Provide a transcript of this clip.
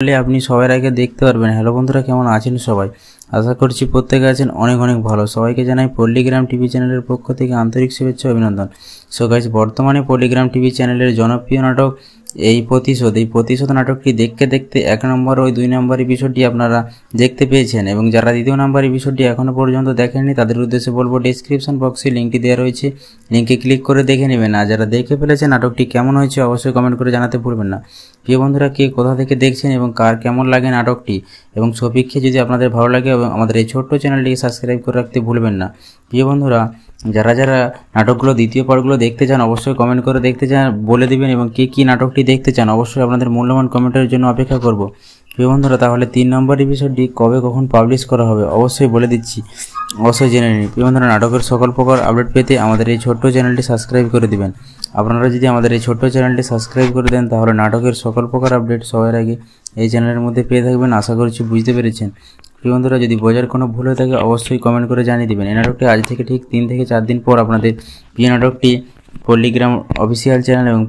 তাহলে আপনি সবার আগে দেখতে পারবেন হ্যালো বন্ধুরা কেমন আছেন সবাই আশা করছি প্রত্যেকে আছেন অনেক অনেক ভালো সবাইকে জানাই পল্লিগ্রাম টিভি চ্যানেলের পক্ষ থেকে আন্তরিক শুভেচ্ছা অভিনন্দন সো গাইজ বর্তমানে পল্লিগ্রাম টিভি চ্যানেলের জনপ্রিয় নাটক এই প্রতিশোধ এই প্রতিশোধ নাটকটি দেখতে দেখতে এক নম্বর ওই দুই নম্বরের বিষয়টি আপনারা দেখতে পেয়েছেন এবং যারা দ্বিতীয় নম্বরের বিষয়টি এখনও পর্যন্ত দেখেননি তাদের উদ্দেশ্যে বলবো ডিসক্রিপশন বক্সে লিঙ্কটি দেওয়া রয়েছে লিঙ্কে ক্লিক করে দেখে নেবেন আর যারা দেখে ফেলেছেন নাটকটি কেমন হয়েছে অবশ্যই কমেন্ট করে জানাতে ভুলবেন না প্রিয় বন্ধুরা কে কোথা থেকে দেখছেন এবং কার কেমন লাগে নাটকটি এবং সপিক্ষে যদি আপনাদের ভালো লাগে এবং আমাদের এই ছোট্ট চ্যানেলটিকে সাবস্ক্রাইব করে রাখতে ভুলবেন না প্রিয় বন্ধুরা যারা যারা নাটকগুলো দ্বিতীয় পর্বগুলো দেখতে চান অবশ্যই কমেন্ট করে দেখতে চান বলে দিবেন এবং কে কী নাটকটি দেখতে চান অবশ্যই আপনাদের মূল্যবান কমেন্টের জন্য অপেক্ষা করব প্রিয় বন্ধুরা তাহলে তিন নম্বর এপিসোডটি কবে কখন পাবলিশ করা হবে অবশ্যই বলে দিচ্ছি অবশ্যই জেনে নিন প্রিয় বন্ধুরা নাটকের সকল প্রকার আপডেট পেতে আমাদের এই ছোট্ট চ্যানেলটি সাবস্ক্রাইব করে দিবেন আপনারা যদি আমাদের এই ছোট্ট চ্যানেলটি সাবস্ক্রাইব করে দেন তাহলে নাটকের সকল প্রকার আপডেট সবার আগে এই চ্যানেলের মধ্যে পেয়ে থাকবেন আশা করছি বুঝতে পেরেছেন প্রিয় বন্ধুরা যদি বোঝার কোনো ভুল হয়ে থাকে অবশ্যই কমেন্ট করে জানিয়ে দেবেন এই নাটকটি আজ থেকে ঠিক তিন থেকে চার দিন পর আপনাদের প্রিয় নাটকটি পল্লিগ্রাম অফিসিয়াল চ্যানেল এবং